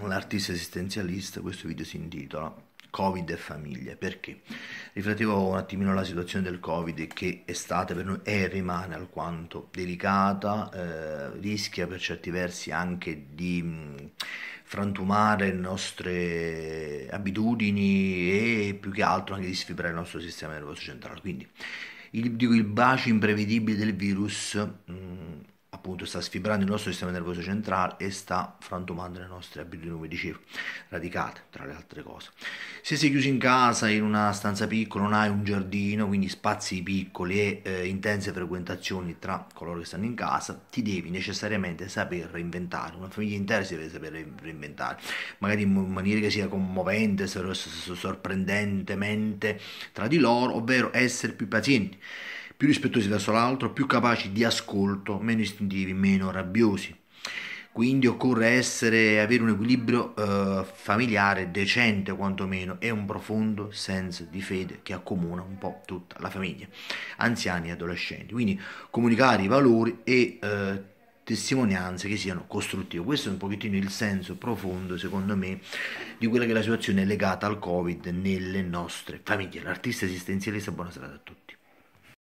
un artista esistenzialista, questo video si intitola Covid e famiglia, perché riflettevo un attimino la situazione del Covid che è stata per noi e rimane alquanto delicata, eh, rischia per certi versi anche di mh, mm, frantumare le nostre abitudini e più che altro anche di sfibrare il nostro sistema nervoso centrale. Quindi il, il bacio imprevedibile del virus appunto sta sfibrando il nostro sistema nervoso centrale e sta frantumando le nostre abitudini, come dicevo, radicate tra le altre cose. Se sei chiuso in casa, in una stanza piccola, non hai un giardino, quindi spazi piccoli e eh, intense frequentazioni tra coloro che stanno in casa, ti devi necessariamente saper reinventare, una famiglia intera si deve saper reinventare, magari in maniera che sia commovente, sorprendentemente tra di loro, ovvero essere più pazienti più rispettosi verso l'altro, più capaci di ascolto, meno istintivi, meno rabbiosi. Quindi occorre essere, avere un equilibrio eh, familiare decente quantomeno e un profondo senso di fede che accomuna un po' tutta la famiglia, anziani e adolescenti. Quindi comunicare i valori e eh, testimonianze che siano costruttive. Questo è un pochettino il senso profondo, secondo me, di quella che è la situazione legata al Covid nelle nostre famiglie. L'artista esistenzialista, buona serata a tutti.